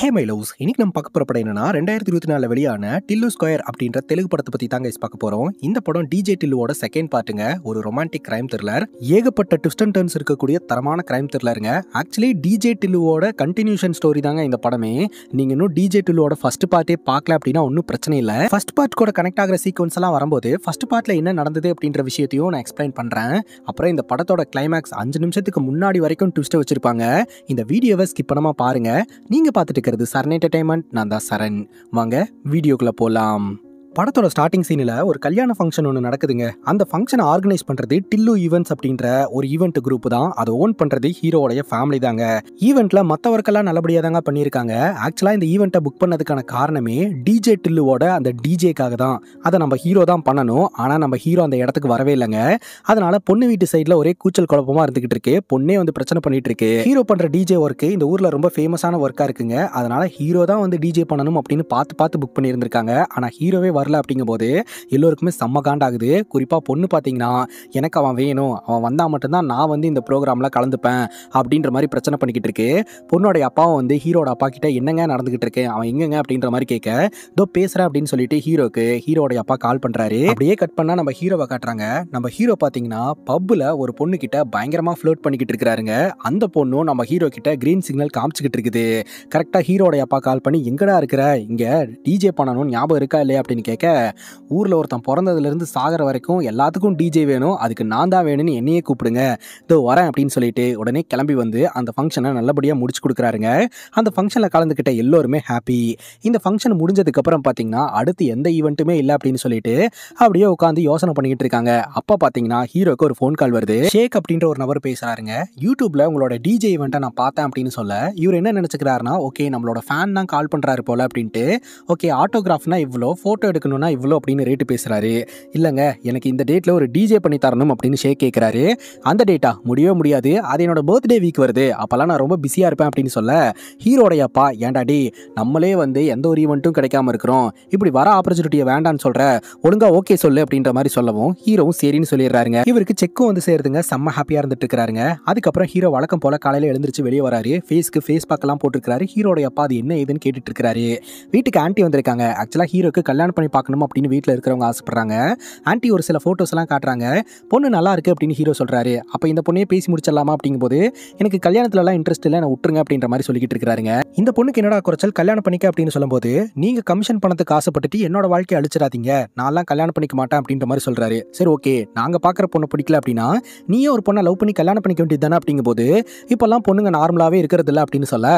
hey my loves இன்னைக்கு நம்ம பார்க்க போகிற படம் என்னன்னா ரெண்டாயிரத்தி இருபத்தி நாலு வெளியான டில்லு ஸ்கொயர் அப்படின்ற தெலுங்கு படத்தை பற்றி தாங்க பார்க்க போகிறோம் இந்த படம் டிஜே டில்லுவோட செகண்ட் பார்ட்டுங்க ஒரு ரொமான்டிக் கிரைம் த்ரில்லர் ஏகப்பட்ட ட்விஸ்ட் அண்ட் டர்ன்ஸ் இருக்கக்கூடிய தரமான கிரைம் த்ரில்லருங்க ஆக்சுவலி டிஜே டில்லுவோட கண்டினியூஷன் ஸ்டோரி தாங்க இந்த படமே நீங்கள் இன்னும் டிஜே டில்லுவோட ஃபர்ஸ்ட் பார்ட்டே பார்க்கல அப்படின்னா ஒன்றும் பிரச்சனை இல்லை ஃபர்ஸ்ட் பார்ட் கூட கனெக்ட் ஆகிற சீக்வன்ஸ் எல்லாம் வரும்போது ஃபர்ஸ்ட் பார்ட்டில் என்ன நடந்தது அப்படின்ற விஷயத்தையும் நான் எக்ஸ்பிளைன் பண்ணுறேன் அப்புறம் இந்த படத்தோட கிளைமேக்ஸ் அஞ்சு நிமிஷத்துக்கு முன்னாடி வரைக்கும் ட்விஸ்ட்டை வச்சிருப்பாங்க இந்த வீடியோவை ஸ்கிப் பண்ணாமல் பாருங்கள் நீங்கள் பார்த்துட்டு பார்த்துக்கிறது சரண் என்டர்டைன்மெண்ட் நான் தான் சரண் வாங்க வீடியோக்குள்ளே போகலாம் படத்தோட ஸ்டார்டிங் சீனில் ஒரு கல்யாண ஃபங்க்ஷன் ஒன்று நடக்குதுங்க அந்த ஃபங்க்ஷனை ஆர்கனைஸ் பண்ணுறது டில்லு ஈவெண்ட்ஸ் அப்படின்ற ஒரு ஈவெண்ட் குரூப் தான் அதை ஓன் பண்ணுறது ஹீரோடைய ஃபேமிலி தாங்க ஈவெண்ட்டில் மற்ற ஒர்க்கெல்லாம் நல்லபடியாக தாங்க பண்ணியிருக்காங்க ஆக்சுவலாக இந்த ஈவெண்ட்டை புக் பண்ணதுக்கான காரணமே டிஜே டில்லுவோட அந்த டிஜேக்காக தான் அதை நம்ம ஹீரோ தான் பண்ணணும் ஆனால் நம்ம ஹீரோ அந்த இடத்துக்கு வரவே இல்லைங்க அதனால் பொண்ணு வீட்டு சைடில் ஒரே கூச்சல் குழப்பமாக இருந்துகிட்டு இருக்கு பொண்ணே வந்து பிரச்சனை பண்ணிட்டு இருக்கு ஹீரோ பண்ணுற டிஜே ஒர்க்கு இந்த ஊரில் ரொம்ப ஃபேமஸான ஒர்க்காக இருக்குங்க அதனால் ஹீரோ தான் வந்து டிஜே பண்ணணும் அப்படின்னு பார்த்து பார்த்து புக் பண்ணியிருந்திருக்காங்க ஆனால் ஹீரோவே வரல அப்படிங்கும்போது எல்லோருக்குமே செம்ம காண்டாகுது குறிப்பாக பொண்ணு பார்த்தீங்கன்னா எனக்கு அவன் வேணும் அவன் வந்தால் மட்டும்தான் நான் வந்து இந்த ப்ரோக்ராமில் கலந்துப்பேன் அப்படின்ற மாதிரி பிரச்சனை பண்ணிக்கிட்டு இருக்கு பொண்ணோடைய அப்பாவும் வந்து ஹீரோட அப்பா கிட்ட என்னங்க நடந்துகிட்டு இருக்கு அவன் எங்கங்க அப்படின்ற மாதிரி கேட்க இதோ பேசுகிறேன் அப்படின்னு சொல்லிட்டு ஹீரோக்கு ஹீரோடைய அப்பா கால் பண்ணுறாரு அப்படியே கட் பண்ணால் நம்ம ஹீரோவை காட்டுறாங்க நம்ம ஹீரோ பார்த்தீங்கன்னா பப்பில் ஒரு பொண்ணு கிட்ட பயங்கரமாக ஃப்ளோட் பண்ணிக்கிட்டு இருக்கிறாருங்க அந்த பொண்ணும் நம்ம ஹீரோ கிட்ட கிரீன் சிக்னல் காமிச்சிக்கிட்டு இருக்குது கரெக்டாக ஹீரோடைய அப்பா கால் பண்ணி எங்கடா இருக்கிற இங்கே டிஜே பண்ணணும் ஞாபகம் இருக்கா இல்லையா அப்படின்னு கேட்க ஊரில் ஒருத்தன் பிறந்ததுலேருந்து சாகிற வரைக்கும் எல்லாத்துக்கும் டிஜே வேணும் அதுக்கு நான் தான் வேணும்னு என்னையே கூப்பிடுங்க இதோ வரேன் அப்படின்னு சொல்லிட்டு உடனே கிளம்பி வந்து அந்த ஃபங்க்ஷனை நல்லபடியாக முடிச்சு கொடுக்குறாருங்க அந்த ஃபங்க்ஷனில் கலந்துக்கிட்ட எல்லோருமே ஹாப்பி இந்த ஃபங்க்ஷன் முடிஞ்சதுக்கப்புறம் பார்த்தீங்கன்னா அடுத்து எந்த ஈவெண்ட்டுமே இல்லை அப்படின்னு சொல்லிட்டு அப்படியே உட்காந்து யோசனை பண்ணிக்கிட்டு இருக்காங்க அப்போ பார்த்தீங்கன்னா ஹீரோக்கு ஒரு ஃபோன் கால் வருது ஷேக் அப்படின்ற ஒரு நபர் பேசுகிறாருங்க யூடியூப்பில் உங்களோட டிஜே ஈவெண்ட்டை நான் பார்த்தேன் அப்படின்னு சொல்ல இவர் என்ன நினச்சிக்கிறாருனா ஓகே நம்மளோட ஃபேன் தான் கால் பண்ணுறாரு போல் அப்படின்ட்டு ஓகே ஆட்டோகிராஃப்னா இவ்வளோ ஃபோட்டோ எடுக்கணும்னா இவ்வளோ அப்படின்னு ரேட்டு பேசுகிறாரு இல்லைங்க எனக்கு இந்த டேட்டில் ஒரு டிஜே பண்ணி தரணும் அப்படின்னு ஷேக் கேட்குறாரு அந்த டேட்டா முடியவே முடியாது அது என்னோட பர்த்டே வீக் வருது அப்போல்லாம் நான் ரொம்ப பிஸியாக இருப்பேன் அப்படின்னு சொல்ல ஹீரோடைய அப்பா ஏண்டாடி நம்மளே வந்து எந்த ஒரு ஈவெண்ட்டும் கிடைக்காம இருக்கிறோம் இப்படி வர ஆப்பர்ச்சுனிட்டியை வேண்டான்னு சொல்கிற ஒழுங்கா ஓகே சொல்லு அப்படின்ற மாதிரி சொல்லவும் ஹீரோவும் சரின்னு சொல்லிடுறாருங்க இவருக்கு செக்கும் வந்து சேருதுங்க செம்ம ஹாப்பியாக இருந்துட்டு இருக்கிறாருங்க அதுக்கப்புறம் ஹீரோ வழக்கம் போல காலையில் எழுந்திரிச்சு வெளியே வராரு ஃபேஸ்க்கு ஃபேஸ் பார்க்கலாம் போட்டுருக்காரு ஹீரோடைய அப்பா அது என்ன ஏதுன்னு கேட்டுட்டு இருக்கிறாரு வீட்டுக்கு ஆண்டி வந்திருக்காங்க ஆக்சுவலாக ஹீரோக்கு கல்யாணம் பண்ணி பார்க்கணும் அப்படின்னு வீட்டில் இருக்கிறவங்க ஆசைப்படுறாங்க ஆன்ட்டி ஒரு சில ஃபோட்டோஸ்லாம் காட்டுறாங்க பொண்ணு நல்லா இருக்குது அப்படின்னு ஹீரோ சொல்கிறாரு அப்போ இந்த பொண்ணையே பேசி முடிச்சிடலாமா அப்படிங்கும்போது எனக்கு கல்யாணத்துலலாம் இன்ட்ரெஸ்ட் இல்லை நான் விட்டுருங்க அப்படின்ற மாதிரி சொல்லிக்கிட்டு இருக்கிறாருங்க இந்த பொண்ணுக்கு என்னடா குறைச்சல் கல்யாணம் பண்ணிக்க அப்படின்னு சொல்லும்போது நீங்கள் கமிஷன் பணத்துக்கு ஆசைப்பட்டுட்டு என்னோட வாழ்க்கையை அழிச்சிடாதீங்க நான்லாம் கல்யாணம் பண்ணிக்க மாட்டேன் அப்படின்ற மாதிரி சொல்கிறாரு சரி ஓகே நாங்கள் பார்க்குற பொண்ணை பிடிக்கல அப்படின்னா நீயே ஒரு பொண்ணை லவ் பண்ணி கல்யாணம் பண்ணிக்க வேண்டியது தானே அப்படிங்கும்போது இப்போல்லாம் பொண்ணுங்க நார்மலாகவே இருக்கிறது இல்லை அப்படின்னு சொல்ல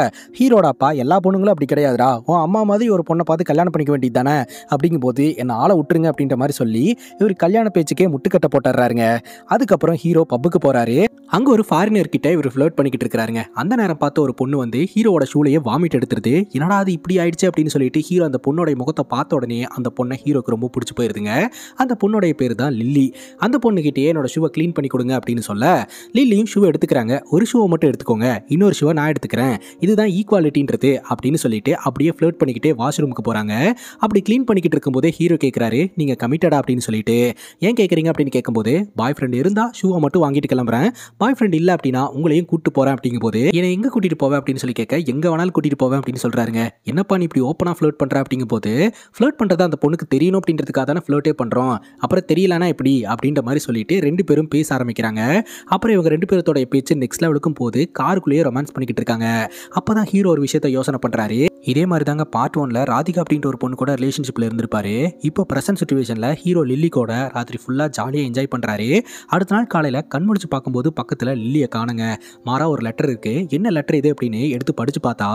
ஹீரோட அப்பா எல்லா பொண்ணுங்களும் அப்படி கிடையாதுடா உன் அம்மா மாதிரி ஒரு பொண்ணை பார்த்து கல்யாணம் பண்ணிக்க வேண்டியது தானே அப்படிங்கும் போது என்னை ஆளை விட்டுருங்க அப்படின்ற மாதிரி சொல்லி இவர் கல்யாண பேச்சுக்கே முட்டுக்கட்ட போட்டுறாருங்க அதுக்கப்புறம் ஹீரோ பப்புக்கு போறாரு அங்க ஒரு ஃபாரினர் கிட்ட இவர் ஃபிளோட் பண்ணிக்கிட்டு இருக்கிறாருங்க அந்த நேரம் பார்த்து ஒரு பொண்ணு வந்து ஹீரோவோட ஷூலையே வாமிட் எடுத்துருது என்னடா அது இப்படி ஆயிடுச்சு அப்படின்னு சொல்லிட்டு ஹீரோ அந்த பொண்ணுடைய முகத்தை பார்த்த உடனே அந்த பொண்ணை ஹீரோக்கு ரொம்ப பிடிச்சி போயிருதுங்க அந்த பொண்ணுடைய பேர் தான் லில்லி அந்த கிட்டே என்னோட ஷூவை க்ளீன் பண்ணி கொடுங்க அப்படின்னு சொல்ல லில்லியும் ஷூ எடுத்துக்கிறாங்க ஒரு ஷூவை மட்டும் எடுத்துக்கோங்க இன்னொரு ஷூவை நான் எடுத்துக்கிறேன் இதுதான் ஈக்குவாலிட்டின்றது அப்படின்னு சொல்லிட்டு அப்படியே ஃபிளோட் பண்ணிக்கிட்டே வாஷ்ரூமுக்கு போகிறாங்க அப்படி க்ளீன் பண்ணிக்கிட்டு இருக்கும் இருக்கும்போதே ஹீரோ கேட்குறாரு நீங்கள் கமிட்டடா அப்படின்னு சொல்லிட்டு ஏன் கேட்குறீங்க அப்படின்னு கேட்கும்போது பாய் ஃப்ரெண்ட் இருந்தால் ஷூவை மட்டும் வாங்கிட்டு கிளம்புறேன் பாய் ஃப்ரெண்ட் இல்லை அப்படின்னா உங்களையும் கூட்டு போகிறேன் அப்படிங்கும்போது என்னை எங்கே கூட்டிகிட்டு போவேன் அப்படின்னு சொல்லி கேட்க எங்கே வேணாலும் கூட்டிகிட்டு போவேன் அப்படின்னு சொல்கிறாருங்க என்னப்பா நீ இப்படி ஓப்பனாக ஃப்ளோட் பண்ணுற அப்படிங்கும்போது ஃப்ளோட் பண்ணுறது அந்த பொண்ணுக்கு தெரியணும் அப்படின்றதுக்காக தானே ஃப்ளோட்டே பண்ணுறோம் அப்புறம் தெரியலனா எப்படி அப்படின்ற மாதிரி சொல்லிட்டு ரெண்டு பேரும் பேச ஆரம்பிக்கிறாங்க அப்புறம் இவங்க ரெண்டு பேரத்தோட பேச்சு நெக்ஸ்ட் லெவலுக்கும் போது காருக்குள்ளேயே ரொமான்ஸ் பண்ணிக்கிட்டு இருக்காங்க அப்போ தான் ஹீரோ ஒரு விஷயத்த யோசனை பண்ணுறாரு இதே மாதிரி தாங்க பார்ட் ஒன்ல ராதிகா அப்படின்ற ஒரு பொண்ணு கூட ரிலேஷன்ஷிப்ல இருந்திருப்பாரு இப்போ பிரசன்ட் சுச்சுவேஷன்ல ஹீரோ லில்லி கூட ராத்திரி ஃபுல்லாக ஜாலியாக என்ஜாய் பண்ணுறாரு அடுத்த நாள் காலையில் கண் முடிச்சு பார்க்கும்போது பக்கத்தில் லில்லியை காணுங்க மாறா ஒரு லெட்டர் இருக்குது என்ன லெட்டர் இது அப்படின்னு எடுத்து படித்து பார்த்தா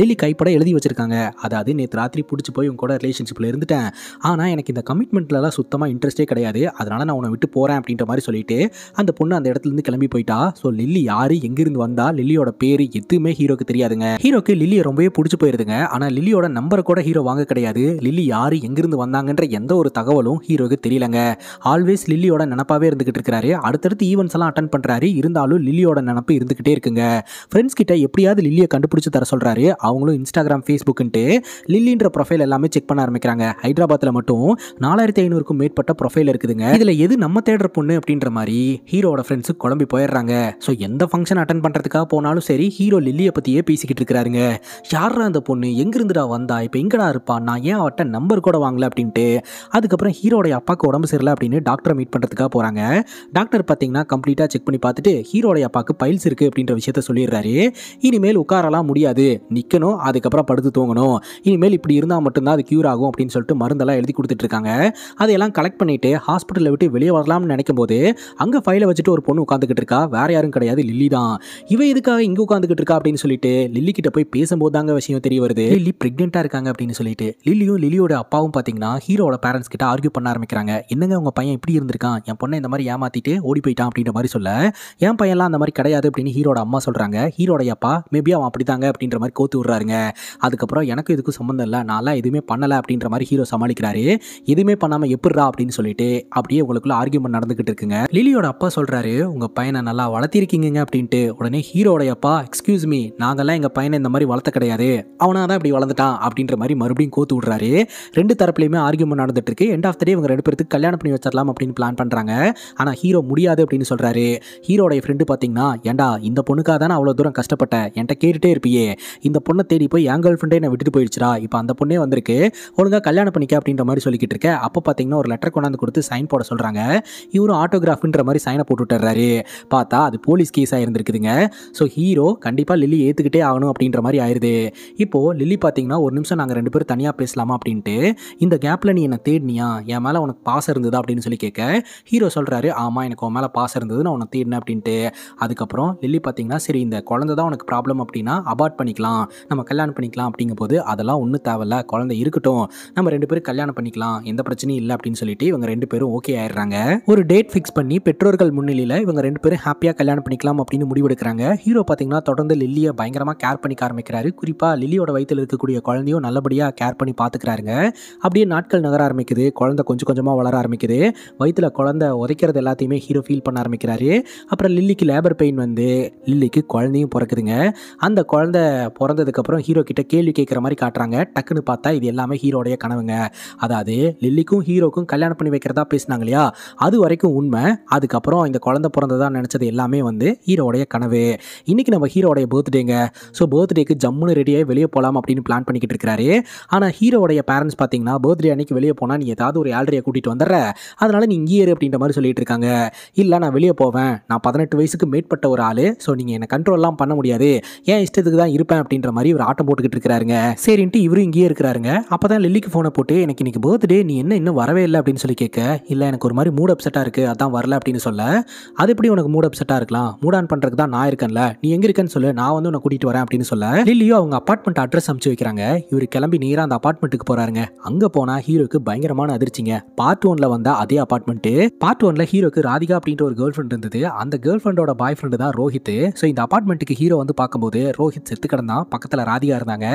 லில்லி கைப்பட எழுதி வச்சுருக்காங்க அதாவது நேற்று ராத்திரி பிடிச்சி போய் உங்க கூட ரிலேஷன்ஷிப்பில் இருந்துட்டேன் ஆனால் எனக்கு இந்த கமிட்மெண்ட்லலாம் சுத்தமாக இன்ட்ரெஸ்டே கிடையாது அதனால் நான் உன்னை விட்டு போகிறேன் அப்படின்ற மாதிரி சொல்லிட்டு அந்த பொண்ணு அந்த இடத்துலேருந்து கிளம்பி போயிட்டா ஸோ லில்லி யார் எங்கேருந்து வந்தா லில்லியோட பேர் எதுவுமே ஹீரோக்கு தெரியாதுங்க ஹீரோக்கு லில்லியை ரொம்பவே பிடிச்சி போயிருதுங்க ஆனால் லில்லியோட நம்பர் கூட ஹீரோ வாங்க கிடையாது லில்லி யார் எங்கிருந்து வந்தாங்கன்ற எந்த ஒரு தகவலும் ஹீரோக்கு தெரியலங்க ஆல்வேஸ் லில்லியோட நினப்பாவே இருந்துகிட்டு இருக்கிறாரு அடுத்தடுத்து ஈவெண்ட்ஸ் எல்லாம் அட்டன் பண்ணுறாரு இருந்தாலும் லில்லியோட நினப்பு இருந்துகிட்டே இருக்குங்க ஃப்ரெண்ட்ஸ் கிட்ட எப்படியாவது லில்லியை கண்டுபிடிச்சு தர சொல்கிறாரு அவங்களும் இன்ஸ்டாகிராம் ஃபேஸ்புக்குன்ட்டு லில்லின்ற ப்ரொஃபைல் எல்லாமே செக் பண்ண ஆரம்பிக்கிறாங்க ஹைதராபாத்தில் மட்டும் நாலாயிரத்தி ஐநூறுக்கும் மேற்பட்ட ப்ரொஃபைல் இருக்குதுங்க இதில் எது நம்ம தேடுற பொண்ணு அப்படின்ற மாதிரி ஹீரோட ஃப்ரெண்ட்ஸு குழம்பி போயிடுறாங்க ஸோ எந்த ஃபங்க்ஷன் அட்டன் பண்ணுறதுக்காக போனாலும் சரி ஹீரோ லில்லியை பற்றியே பேசிக்கிட்டு இருக்கிறாருங்க யார் அந்த பொண்ணு பொண்ணு எங்கிருந்துடா வந்தா இப்போ எங்கடா இருப்பான் நான் ஏன் அவட்ட நம்பர் கூட வாங்கல அப்படின்ட்டு அதுக்கப்புறம் ஹீரோடைய அப்பாவுக்கு உடம்பு சரியில்லை அப்படின்னு டாக்டரை மீட் பண்ணுறதுக்காக போகிறாங்க டாக்டர் பார்த்தீங்கன்னா கம்ப்ளீட்டாக செக் பண்ணி பார்த்துட்டு ஹீரோடைய அப்பாவுக்கு பைல்ஸ் இருக்குது அப்படின்ற விஷயத்த சொல்லிடுறாரு இனிமேல் உட்காரலாம் முடியாது நிற்கணும் அதுக்கப்புறம் படுத்து தூங்கணும் இனிமேல் இப்படி இருந்தால் மட்டும்தான் அது க்யூர் ஆகும் அப்படின்னு சொல்லிட்டு மருந்தெல்லாம் எழுதி கொடுத்துட்ருக்காங்க அதையெல்லாம் கலெக்ட் பண்ணிவிட்டு ஹாஸ்பிட்டலில் விட்டு வெளியே வரலாம்னு நினைக்கும் போது அங்கே ஃபைலை வச்சுட்டு ஒரு பொண்ணு உட்காந்துக்கிட்டு இருக்கா வேற யாரும் கிடையாது லில்லி தான் இவ எதுக்காக இங்கே உட்காந்துக்கிட்டு இருக்கா அப்படின்னு சொல்லிட்டு லில்லி கிட்ட போய் பேசும்போது தாங்க விஷயம் தெரிய வருது வருது லில்லி பிரெக்னெண்ட்டாக இருக்காங்க அப்படின்னு சொல்லிட்டு லில்லியும் லில்லியோட அப்பாவும் பார்த்தீங்கன்னா ஹீரோட பேரண்ட்ஸ் கிட்ட ஆர்கியூ பண்ண ஆரம்பிக்கிறாங்க என்னங்க உங்கள் பையன் இப்படி இருந்திருக்கான் என் பொண்ணை இந்த மாதிரி ஏமாத்திட்டு ஓடி போயிட்டான் அப்படின்ற மாதிரி சொல்ல என் பையன்லாம் அந்த மாதிரி கிடையாது அப்படின்னு ஹீரோட அம்மா சொல்கிறாங்க ஹீரோட அப்பா மேபி அவன் அப்படி தாங்க அப்படின்ற மாதிரி கோத்து விடுறாருங்க அதுக்கப்புறம் எனக்கு இதுக்கும் சம்மந்தம் இல்லை நான்லாம் எதுவுமே பண்ணலை அப்படின்ற மாதிரி ஹீரோ சமாளிக்கிறாரு எதுவுமே பண்ணாமல் எப்படிரா அப்படின்னு சொல்லிட்டு அப்படியே உங்களுக்குள்ள ஆர்கியூமெண்ட் நடந்துகிட்டு இருக்குங்க லிலியோட அப்பா சொல்கிறாரு உங்கள் பையனை நல்லா வளர்த்திருக்கீங்க அப்படின்ட்டு உடனே ஹீரோட அப்பா எக்ஸ்கியூஸ் மீ நாங்கள்லாம் எங்கள் பையனை இந்த மாதிரி வளர்த்த கிடையாது அவன் அவனாக தான் இப்படி வளர்ந்துட்டான் அப்படின்ற மாதிரி மறுபடியும் கோத்து விடுறாரு ரெண்டு தரப்புலையுமே ஆர்கியூமெண்ட் நடந்துட்டு இருக்கு எண்ட் ஆஃப் த டே இவங்க ரெண்டு பேருக்கு கல்யாணம் பண்ணி வச்சிடலாம் அப்படின்னு பிளான் பண்ணுறாங்க ஆனால் ஹீரோ முடியாது அப்படின்னு சொல்கிறாரு ஹீரோடைய ஃப்ரெண்டு பார்த்தீங்கன்னா ஏண்டா இந்த பொண்ணுக்காக தானே அவ்வளோ தூரம் கஷ்டப்பட்டேன் என்கிட்ட கேட்டுகிட்டே இருப்பியே இந்த பொண்ணை தேடி போய் என் கேர்ள் ஃப்ரெண்டே நான் விட்டுட்டு போயிடுச்சுடா இப்போ அந்த பொண்ணே வந்திருக்கு ஒழுங்காக கல்யாணம் பண்ணிக்க அப்படின்ற மாதிரி சொல்லிக்கிட்டு இருக்க அப்போ பார்த்தீங்கன்னா ஒரு லெட்டர் கொண்டாந்து கொடுத்து சைன் போட சொல்கிறாங்க இவரும் ஆட்டோகிராஃபுன்ற மாதிரி சைனை போட்டு விட்டுறாரு பார்த்தா அது போலீஸ் கேஸாக இருந்திருக்குதுங்க ஸோ ஹீரோ கண்டிப்பாக லில்லி ஏற்றுக்கிட்டே ஆகணும் அப்படின்ற மாதிரி ஆயிடுது இப்போ அப்போ லில்லி பார்த்தீங்கன்னா ஒரு நிமிஷம் நாங்கள் ரெண்டு பேரும் தனியாக பேசலாமா அப்படின்ட்டு இந்த கேப்பில் நீ என்னை தேடினியா என் மேலே உனக்கு பாசம் இருந்ததா அப்படின்னு சொல்லி கேட்க ஹீரோ சொல்கிறாரு ஆமாம் எனக்கு உன் மேலே பாசம் இருந்தது நான் உன்னை தேடினேன் அப்படின்ட்டு அதுக்கப்புறம் லில்லி பார்த்தீங்கன்னா சரி இந்த குழந்தை தான் உனக்கு ப்ராப்ளம் அப்படின்னா அபார்ட் பண்ணிக்கலாம் நம்ம கல்யாணம் பண்ணிக்கலாம் அப்படிங்கும் போது அதெல்லாம் ஒன்றும் தேவையில்ல குழந்தை இருக்கட்டும் நம்ம ரெண்டு பேரும் கல்யாணம் பண்ணிக்கலாம் எந்த பிரச்சனையும் இல்லை அப்படின்னு சொல்லிட்டு இவங்க ரெண்டு பேரும் ஓகே ஆயிடுறாங்க ஒரு டேட் ஃபிக்ஸ் பண்ணி பெற்றோர்கள் முன்னிலையில் இவங்க ரெண்டு பேரும் ஹாப்பியாக கல்யாணம் பண்ணிக்கலாம் அப்படின்னு முடிவெடுக்கிறாங்க ஹீரோ பார்த்தீங்கன்னா தொடர்ந்து லில்லியை பயங்கரமாக கேர் பண்ணிக்க ஆரம்பிக்கிறாரு குறிப்பாக லில்லியோட வயிற்றில் இருக்கக்கூடிய குழந்தையும் நல்லபடியாக கேர் பண்ணி பார்த்துக்கிறாருங்க அப்படியே நாட்கள் நகர ஆரம்பிக்குது குழந்தை கொஞ்சம் கொஞ்சமாக வளர ஆரம்பிக்குது வயிற்றில் குழந்தை உதைக்கிறது எல்லாத்தையுமே ஹீரோ ஃபீல் பண்ண ஆரம்பிக்கிறாரு அப்புறம் லில்லிக்கு லேபர் பெயின் வந்து லில்லிக்கு குழந்தையும் பிறக்குதுங்க அந்த குழந்தை பிறந்ததுக்கப்புறம் ஹீரோ கிட்ட கேள்வி கேட்குற மாதிரி காட்டுறாங்க டக்குன்னு பார்த்தா இது எல்லாமே ஹீரோடைய கனவுங்க அதாவது லில்லிக்கும் ஹீரோக்கும் கல்யாணம் பண்ணி வைக்கிறதா பேசினாங்க இல்லையா அது வரைக்கும் உண்மை அதுக்கப்புறம் இந்த குழந்தை பிறந்ததா நினச்சது எல்லாமே வந்து ஹீரோடைய கனவு இன்றைக்கி நம்ம ஹீரோடைய பர்த்டேங்க ஸோ பர்த்டேக்கு ஜம்முன்னு ரெடியாக வெளியே போகலாம் போகலாம் அப்படின்னு பிளான் பண்ணிக்கிட்டு இருக்கிறாரு ஆனால் ஹீரோடைய பேரண்ட்ஸ் பார்த்தீங்கன்னா பர்த்டே அன்னைக்கு வெளியே போனால் நீ ஏதாவது ஒரு ஆல்ரையை கூட்டிகிட்டு வந்துடுற அதனால் நீ இங்கேயே இரு அப்படின்ற மாதிரி சொல்லிட்டு இருக்காங்க இல்லை நான் வெளியே போவேன் நான் பதினெட்டு வயசுக்கு மேற்பட்ட ஒரு ஆள் ஸோ நீங்கள் என்னை கண்ட்ரோல்லாம் பண்ண முடியாது ஏன் இஷ்டத்துக்கு தான் இருப்பேன் அப்படின்ற மாதிரி ஒரு ஆட்டம் போட்டுக்கிட்டு இருக்கிறாருங்க சரின்ட்டு இவரும் இங்கேயே இருக்கிறாருங்க அப்போ தான் லில்லிக்கு ஃபோனை போட்டு எனக்கு இன்னைக்கு பர்த்டே நீ என்ன இன்னும் வரவே இல்லை அப்படின்னு சொல்லி கேட்க இல்லை எனக்கு ஒரு மாதிரி மூட் அப்செட்டாக இருக்குது அதான் வரல அப்படின்னு சொல்ல அது எப்படி உனக்கு மூட் அப்செட்டாக இருக்கலாம் மூட் ஆன் பண்ணுறதுக்கு தான் நான் இருக்கேன்ல நீ எங்கே இருக்கேன்னு சொல்லு நான் வந்து உன்னை கூட்டிகிட்டு வரேன் அப்படின்னு சொல்ல லில்லியோ அவங்க அப்பார்ட்மெண்ட் அட்ரஸ் அனுப்பிச்சு வைக்கிறாங்க இவர் கிளம்பி நேராக அந்த அப்பார்ட்மெண்ட்டுக்கு போறாருங்க அங்க போனா ஹீரோக்கு பயங்கரமான அதிர்ச்சிங்க பார்ட் ஒன்ல வந்த அதே அப்பார்ட்மெண்ட் பார்ட் ஒன்ல ஹீரோக்கு ராதிகா அப்படின்ற ஒரு கேர்ள் ஃப்ரெண்ட் இருந்தது அந்த கேர்ள் ஃப்ரெண்டோட பாய் ஃப்ரெண்டு தான் ரோஹித் ஸோ இந்த அப்பார்ட்மெண்ட்டுக்கு ஹீரோ வந்து பார்க்கும்போது ரோஹித் செத்து கிடந்தான் பக்கத்தில் ராதிகா இருந்தாங்க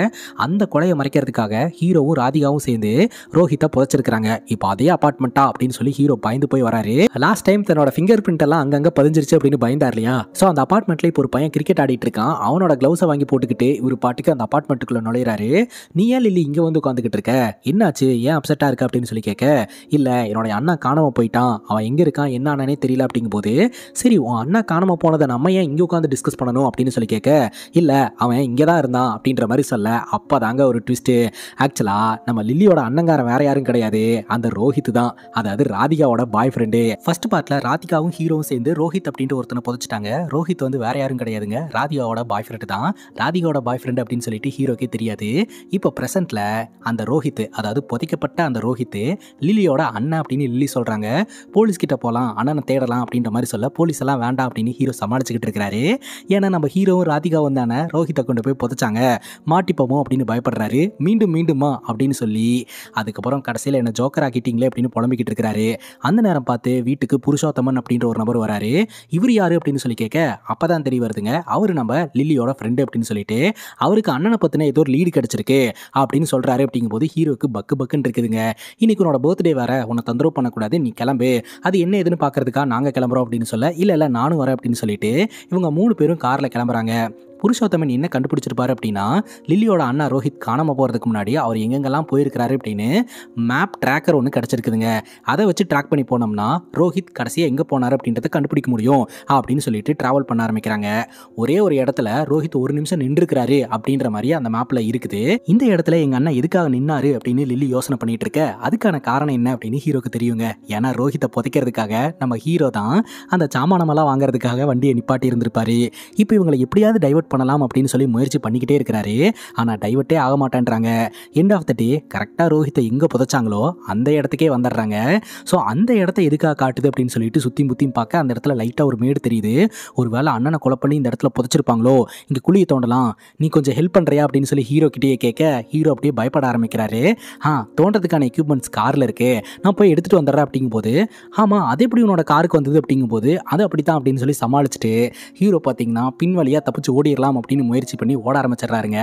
அந்த கொலையை மறைக்கிறதுக்காக ஹீரோவும் ராதிகாவும் சேர்ந்து ரோஹித்தை புதைச்சிருக்கிறாங்க இப்போ அதே அப்பார்ட்மெண்ட்டா அப்படின்னு சொல்லி ஹீரோ பயந்து போய் வராரு லாஸ்ட் டைம் தன்னோட ஃபிங்கர் பிரிண்ட் எல்லாம் அங்கங்க பதிஞ்சிருச்சு அப்படின்னு பயந்தார் இல்லையா ஸோ அந்த அப்பார்ட்மெண்ட்ல இப்போ ஒரு பையன் கிரிக்கெட் ஆடிட்டு இருக்கான் அவனோட க்ளவுஸை வாங்கி போட்டுக்கிட்டு இவர் பாட்டுக்கு அந்த அப்பார்ட்மெண்ட் ரூம்குள்ளே நுழையிறாரு நீ ஏன் லில்லி இங்கே வந்து உட்காந்துக்கிட்டு இருக்க என்னாச்சு ஏன் அப்செட்டாக இருக்க அப்படின்னு சொல்லி கேட்க இல்லை என்னோடய அண்ணா காணாமல் போயிட்டான் அவன் எங்கே இருக்கான் என்ன ஆனானே தெரியல அப்படிங்கும்போது சரி உன் அண்ணா காணாமல் போனதை நம்ம ஏன் இங்கே உட்காந்து டிஸ்கஸ் பண்ணணும் அப்படின்னு சொல்லி கேட்க இல்லை அவன் இங்கே தான் இருந்தான் அப்படின்ற மாதிரி சொல்ல அப்போ தாங்க ஒரு ட்விஸ்ட்டு ஆக்சுவலாக நம்ம லில்லியோட அண்ணங்காரன் வேற யாரும் கிடையாது அந்த ரோஹித் தான் அதாவது ராதிகாவோட பாய் ஃப்ரெண்டு ஃபர்ஸ்ட் பார்ட்டில் ராதிகாவும் ஹீரோவும் சேர்ந்து ரோஹித் அப்படின்ட்டு ஒருத்தனை புதைச்சிட்டாங்க ரோஹித் வந்து வேற யாரும் கிடையாதுங்க ராதிகாவோட பாய் ஃப்ரெண்டு தான் ராதிகாவோட பாய் ஃப்ரெண்டு அப்படின்னு சொல்லிட்டு ஹீரோ அவருக்கே தெரியாது இப்போ ப்ரெசண்ட்டில் அந்த ரோஹித்து அதாவது புதைக்கப்பட்ட அந்த ரோஹித்து லிலியோட அண்ணன் அப்படின்னு லில்லி சொல்கிறாங்க போலீஸ் கிட்ட போகலாம் அண்ணனை தேடலாம் அப்படின்ற மாதிரி சொல்ல போலீஸ் எல்லாம் வேண்டாம் அப்படின்னு ஹீரோ சமாளிச்சுக்கிட்டு இருக்கிறாரு ஏன்னா நம்ம ஹீரோவும் ராதிகாவும் தானே ரோஹித்தை கொண்டு போய் புதைச்சாங்க மாட்டிப்போமோ அப்படின்னு பயப்படுறாரு மீண்டும் மீண்டுமா அப்படின்னு சொல்லி அதுக்கப்புறம் கடைசியில் என்ன ஜோக்கர் ஆக்கிட்டீங்களே அப்படின்னு புலம்பிக்கிட்டு இருக்கிறாரு அந்த நேரம் பார்த்து வீட்டுக்கு புருஷோத்தமன் அப்படின்ற ஒரு நபர் வராரு இவர் யாரு அப்படின்னு சொல்லி கேட்க அப்போ தான் தெரிய வருதுங்க அவர் நம்ம லில்லியோட ஃப்ரெண்டு அப்படின்னு சொல்லிட்டு அவருக்கு அண்ணனை பற்றின ஏதோ ஒரு லீடு கிடச்சிருக்கு அப்படின்னு சொல்கிறாரு அப்படிங்கும்போது ஹீரோக்கு பக்கு பக்குன்னு இருக்குதுங்க இன்றைக்கி உன்னோட பர்த்டே வேறு உன்னை தொந்தரவு பண்ணக்கூடாது நீ கிளம்பு அது என்ன எதுன்னு பார்க்குறதுக்காக நாங்கள் கிளம்புறோம் அப்படின்னு சொல்ல இல்லை இல்லை நானும் வரேன் அப்படின்னு சொல்லிட்டு இவங்க மூணு பேரும் காரில் கிளம்புறாங்க புருஷோத்தமன் என்ன கண்டுபிடிச்சிருப்பாரு அப்படின்னா லில்லியோட அண்ணா ரோஹித் காணாமல் போகிறதுக்கு முன்னாடி அவர் எங்கெங்கெல்லாம் போயிருக்கிறாரு அப்படின்னு மேப் ட்ராக்கர் ஒன்று கிடச்சிருக்குதுங்க அதை வச்சு ட்ராக் பண்ணி போனோம்னா ரோஹித் கடைசியாக எங்கே போனார் அப்படின்றத கண்டுபிடிக்க முடியும் அப்படின்னு சொல்லிட்டு ட்ராவல் பண்ண ஆரம்பிக்கிறாங்க ஒரே ஒரு இடத்துல ரோஹித் ஒரு நிமிஷம் நின்றுருக்கிறாரு அப்படின்ற மாதிரி அந்த மேப்பில் இருக்குது இந்த இடத்துல எங்கள் அண்ணன் எதுக்காக நின்னாரு அப்படின்னு லில்லி யோசனை பண்ணிட்டு இருக்க அதுக்கான காரணம் என்ன அப்படின்னு ஹீரோக்கு தெரியுங்க ஏன்னா ரோஹித்தை புதைக்கிறதுக்காக நம்ம ஹீரோ தான் அந்த சாமானமெல்லாம் வாங்குறதுக்காக வண்டியை நிப்பாட்டி இருந்திருப்பாரு இப்போ இவங்களை எப்படியாவது டைவர்ட் பண்ணலாம் அப்படின்னு சொல்லி முயற்சி பண்ணிக்கிட்டே இருக்கிறாரு ஆனால் டைவர்ட்டே ஆக மாட்டேன்றாங்க எண்ட் ஆஃப் த டே கரெக்டாக ரோஹித்தை எங்கே புதைச்சாங்களோ அந்த இடத்துக்கே வந்துடுறாங்க ஸோ அந்த இடத்த எதுக்காக காட்டுது அப்படின்னு சொல்லிட்டு சுற்றி முத்தியும் பார்க்க அந்த இடத்துல லைட்டாக ஒரு மேடு தெரியுது ஒரு வேளை அண்ணனை கொலை பண்ணி இந்த இடத்துல புதைச்சிருப்பாங்களோ இங்கே குழியை தோண்டலாம் நீ கொஞ்சம் ஹெல்ப் பண்ணுறியா அப்படின்னு சொல்லி ஹீரோ கிட்டேயே கேட்க ஹீரோ அப்படியே பயப்பட ஆரம்பிக்கிறாரு ஆ தோன்றதுக்கான எக்யூப்மெண்ட்ஸ் காரில் இருக்குது நான் போய் எடுத்துகிட்டு வந்துடுறேன் அப்படிங்கும்போது ஆமாம் அது எப்படி உன்னோட காருக்கு வந்தது அப்படிங்கும்போது அது அப்படி தான் அப்படின்னு சொல்லி சமாளிச்சுட்டு ஹீரோ பார்த்தீங்கன்னா பின் வழியாக தப்பிச்சு ஓடி பண்ணிடலாம் அப்படின்னு முயற்சி பண்ணி ஓட ஆரம்பிச்சிடறாருங்க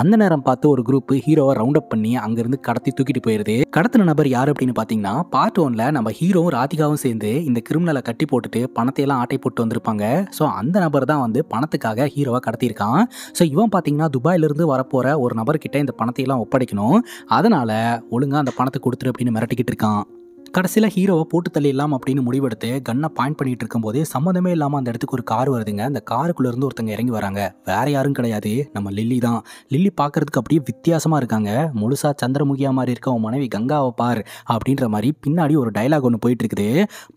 அந்த நேரம் பார்த்து ஒரு குரூப் ஹீரோவை ரவுண்ட் அப் பண்ணி அங்கிருந்து கடத்தி தூக்கிட்டு போயிருது கடத்தின நபர் யார் அப்படின்னு பார்த்தீங்கன்னா பார்ட் ஒன்ல நம்ம ஹீரோவும் ராதிகாவும் சேர்ந்து இந்த கிரிமினலை கட்டி போட்டுட்டு பணத்தையெல்லாம் ஆட்டை போட்டு வந்திருப்பாங்க ஸோ அந்த நபர் தான் வந்து பணத்துக்காக ஹீரோவை கடத்தியிருக்கான் ஸோ இவன் பார்த்தீங்கன்னா துபாயிலிருந்து வரப்போற ஒரு நபர்கிட்ட இந்த பணத்தை எல்லாம் ஒப்படைக்கணும் அதனால ஒழுங்காக அந்த பணத்தை கொடுத்துரு அப்படின்னு மிரட்டிக்கிட்டு இருக்கான் கடைசியில் ஹீரோவை போட்டு தள்ளிடலாம் அப்படின்னு முடிவெடுத்து கன்னை பாயிண்ட் பண்ணிட்டு இருக்கும்போது சம்மந்தமே இல்லாமல் அந்த இடத்துக்கு ஒரு கார் வருதுங்க அந்த இருந்து ஒருத்தங்க இறங்கி வராங்க வேற யாரும் கிடையாது நம்ம லில்லி தான் லில்லி பார்க்கறதுக்கு அப்படியே வித்தியாசமாக இருக்காங்க முழுசா சந்திரமுகியா மாதிரி இருக்க உன் மனைவி கங்காவை பார் அப்படின்ற மாதிரி பின்னாடி ஒரு டைலாக் ஒன்று போயிட்டு இருக்குது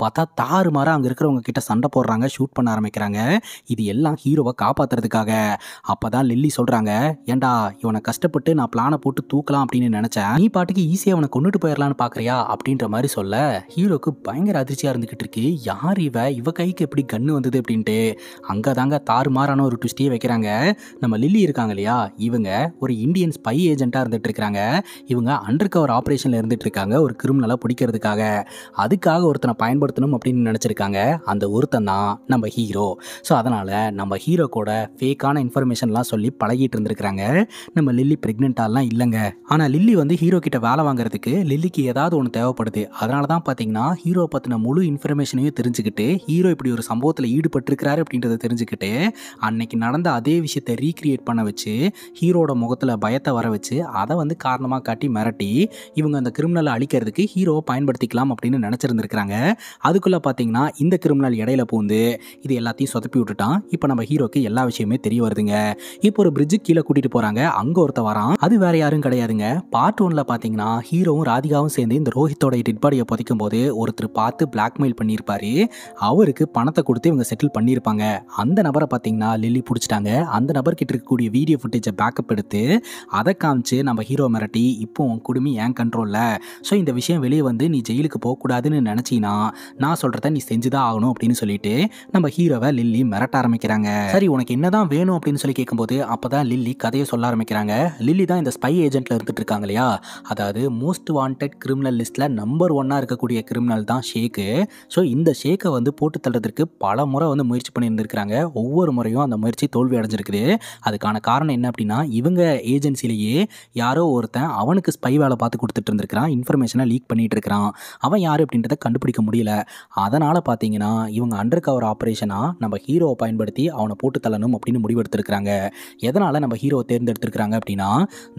பார்த்தா தாறு மாற அங்கே இருக்கிறவங்க கிட்ட சண்டை போடுறாங்க ஷூட் பண்ண ஆரம்பிக்கிறாங்க இது எல்லாம் ஹீரோவை காப்பாற்றுறதுக்காக அப்போ தான் லில்லி சொல்கிறாங்க ஏண்டா இவனை கஷ்டப்பட்டு நான் பிளானை போட்டு தூக்கலாம் அப்படின்னு நினச்சேன் நீ பாட்டுக்கு ஈஸியாக அவனை கொண்டுட்டு போயிடலான்னு பார்க்குறியா அப்படின்ற மாதிரி சொல்ல ஹீரோக்கு பயங்கர அதிர்ச்சியாக இருந்துகிட்டு இருக்கு யார் இவ இவ கைக்கு எப்படி கண்ணு வந்தது அப்படின்ட்டு அங்கே தாங்க தாறுமாறான ஒரு ட்விஸ்டியே வைக்கிறாங்க நம்ம லில்லி இருக்காங்க இல்லையா இவங்க ஒரு இந்தியன் ஸ்பை ஏஜென்ட்டாக இருந்துட்டு இருக்கிறாங்க இவங்க அண்டர் கவர் ஆப்ரேஷனில் இருந்துட்டு இருக்காங்க ஒரு கிரிமினலாக பிடிக்கிறதுக்காக அதுக்காக ஒருத்தனை பயன்படுத்தணும் அப்படின்னு நினச்சிருக்காங்க அந்த ஒருத்தன் தான் நம்ம ஹீரோ ஸோ அதனால் நம்ம ஹீரோ கூட ஃபேக்கான இன்ஃபர்மேஷன்லாம் சொல்லி பழகிட்டு இருந்திருக்கிறாங்க நம்ம லில்லி ப்ரெக்னெண்ட்டாலாம் இல்லைங்க ஆனால் லில்லி வந்து ஹீரோ கிட்ட வேலை வாங்குறதுக்கு லில்லிக்கு ஏதாவது ஒன்று தேவைப்படுது அதை அதனால தான் பார்த்தீங்கன்னா ஹீரோ பற்றின முழு இன்ஃபர்மேஷனையும் தெரிஞ்சுக்கிட்டு ஹீரோ இப்படி ஒரு சம்பவத்தில் ஈடுபட்டிருக்கிறாரு அப்படின்றத தெரிஞ்சுக்கிட்டு அன்னைக்கு நடந்த அதே விஷயத்தை ரீக்ரியேட் பண்ண வச்சு ஹீரோட முகத்தில் பயத்தை வர வச்சு அதை வந்து காரணமாக காட்டி மிரட்டி இவங்க அந்த கிரிமினலை அழிக்கிறதுக்கு ஹீரோவை பயன்படுத்திக்கலாம் அப்படின்னு நினச்சிருந்துருக்கிறாங்க அதுக்குள்ளே பார்த்தீங்கன்னா இந்த கிரிமினல் இடையில பூந்து இது எல்லாத்தையும் சொதப்பி விட்டுட்டான் இப்போ நம்ம ஹீரோக்கு எல்லா விஷயமே தெரிய வருதுங்க இப்போ ஒரு பிரிட்ஜு கீழே கூட்டிகிட்டு போகிறாங்க அங்கே ஒருத்த வரான் அது வேற யாரும் கிடையாதுங்க பார்ட் ஒன்ல பார்த்தீங்கன்னா ஹீரோவும் ராதிகாவும் சேர்ந்து இந்த ரோஹித்தோட டெட் பாடியை புதைக்கும் போது ஒருத்தர் பார்த்து பிளாக்மெயில் பண்ணியிருப்பாரு அவருக்கு பணத்தை கொடுத்து இவங்க செட்டில் பண்ணியிருப்பாங்க அந்த நபரை பார்த்தீங்கன்னா லில்லி பிடிச்சிட்டாங்க அந்த நபர்கிட்ட இருக்கக்கூடிய வீடியோ ஃபுட்டேஜை பேக்கப் எடுத்து அதை காமிச்சு நம்ம ஹீரோ மிரட்டி இப்போ உன் குடுமி ஏன் கண்ட்ரோலில் ஸோ இந்த விஷயம் வெளியே வந்து நீ ஜெயிலுக்கு போகக்கூடாதுன்னு நினச்சின்னா நான் சொல்கிறத நீ செஞ்சுதான் ஆகணும் அப்படின்னு சொல்லிட்டு நம்ம ஹீரோவை லில்லி மிரட்ட ஆரம்பிக்கிறாங்க சரி உனக்கு என்னதான் வேணும் அப்படின்னு சொல்லி கேட்கும்போது அப்போ தான் லில்லி கதையை சொல்ல ஆரம்பிக்கிறாங்க லில்லி தான் இந்த ஸ்பை ஏஜென்ட்டில் இருந்துட்டு இருக்காங்க இல்லையா அதாவது மோஸ்ட் வாண்டட் கிரிமினல் லிஸ்ட்டில் நம்பர் ஒன் ஒன்னாக இருக்கக்கூடிய கிரிமினல் தான் ஷேக்கு ஸோ இந்த ஷேக்கை வந்து போட்டு தள்ளுறதுக்கு பல முறை வந்து முயற்சி பண்ணியிருந்திருக்கிறாங்க ஒவ்வொரு முறையும் அந்த முயற்சி தோல்வி அடைஞ்சிருக்குது அதுக்கான காரணம் என்ன அப்படின்னா இவங்க ஏஜென்சிலேயே யாரோ ஒருத்தன் அவனுக்கு ஸ்பை வேலை பார்த்து கொடுத்துட்டு இருந்திருக்கிறான் இன்ஃபர்மேஷனை லீக் பண்ணிகிட்டு இருக்கிறான் அவன் யார் அப்படின்றத கண்டுபிடிக்க முடியல அதனால் பார்த்தீங்கன்னா இவங்க அண்டர் கவர் ஆப்ரேஷனாக நம்ம ஹீரோவை பயன்படுத்தி அவனை போட்டு தள்ளணும் அப்படின்னு முடிவெடுத்திருக்கிறாங்க எதனால் நம்ம ஹீரோவை தேர்ந்தெடுத்திருக்கிறாங்க அப்படின்னா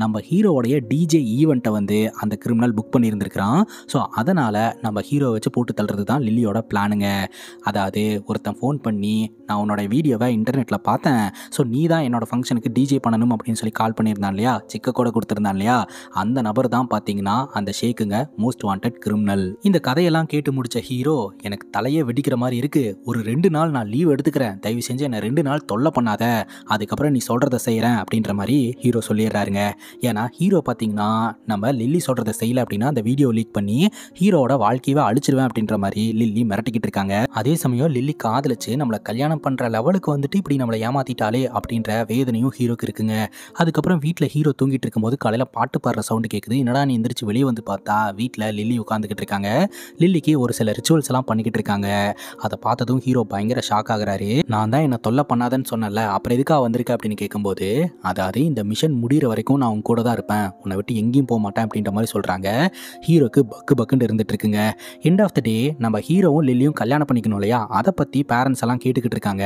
நம்ம ஹீரோவுடைய டிஜே ஈவெண்ட்டை வந்து அந்த கிரிமினல் புக் பண்ணியிருந்திருக்கிறான் ஸோ அதனால் அதனால் நம்ம ஹீரோ வச்சு போட்டு தள்ளுறது தான் லில்லியோட பிளானுங்க அதாவது ஒருத்தன் ஃபோன் பண்ணி நான் உன்னோட வீடியோவை இன்டர்நெட்டில் பார்த்தேன் ஸோ நீ தான் என்னோடய ஃபங்க்ஷனுக்கு டிஜே பண்ணணும் அப்படின்னு சொல்லி கால் பண்ணியிருந்தான் இல்லையா செக்க கூட கொடுத்துருந்தான் இல்லையா அந்த நபர் தான் பார்த்தீங்கன்னா அந்த ஷேக்குங்க மோஸ்ட் வாண்டட் கிரிமினல் இந்த கதையெல்லாம் கேட்டு முடிச்ச ஹீரோ எனக்கு தலையே வெடிக்கிற மாதிரி இருக்குது ஒரு ரெண்டு நாள் நான் லீவ் எடுத்துக்கிறேன் தயவு செஞ்சு என்னை ரெண்டு நாள் தொல்லை பண்ணாத அதுக்கப்புறம் நீ சொல்கிறத செய்கிறேன் அப்படின்ற மாதிரி ஹீரோ சொல்லிடுறாருங்க ஏன்னா ஹீரோ பார்த்தீங்கன்னா நம்ம லில்லி சொல்கிறத செய்யலை அப்படின்னா அந்த வீடியோ லீக் பண்ணி ஹீரோ ஹீரோட வாழ்க்கையை அழிச்சிருவேன் அப்படின்ற மாதிரி லில்லி மிரட்டிக்கிட்டு இருக்காங்க அதே சமயம் லில்லி காதலிச்சு நம்மளை கல்யாணம் பண்ற லெவலுக்கு வந்துட்டு இப்படி நம்மளை ஏமாத்திட்டாலே அப்படின்ற வேதனையும் ஹீரோக்கு இருக்குங்க அதுக்கப்புறம் வீட்டில் ஹீரோ தூங்கிட்டு இருக்கும்போது காலையில் பாட்டு பாடுற சவுண்ட் கேக்குது என்னடா நீ எந்திரிச்சு வெளியே வந்து பார்த்தா வீட்டில் லில்லி உட்காந்துக்கிட்டு இருக்காங்க லில்லிக்கு ஒரு சில ரிச்சுவல்ஸ் எல்லாம் பண்ணிக்கிட்டு இருக்காங்க அதை பார்த்ததும் ஹீரோ பயங்கர ஷாக் ஆகுறாரு நான் தான் என்னை தொல்லை பண்ணாதேன்னு சொன்னல அப்புறம் எதுக்காக வந்திருக்க அப்படின்னு கேட்கும்போது அதாவது இந்த மிஷன் முடிகிற வரைக்கும் நான் உங்க கூட தான் இருப்பேன் உன்னை விட்டு எங்கேயும் போக மாட்டேன் அப்படின்ற மாதிரி சொல்றாங்க ஹீரோக்கு பக்கு பக்குன்னு இருந்து வந்துட்டு இருக்குங்க எண்ட் ஆஃப் த டே நம்ம ஹீரோவும் லில்லியும் கல்யாணம் பண்ணிக்கணும் இல்லையா அதை பற்றி பேரண்ட்ஸ் எல்லாம் கேட்டுக்கிட்டு இருக்காங்க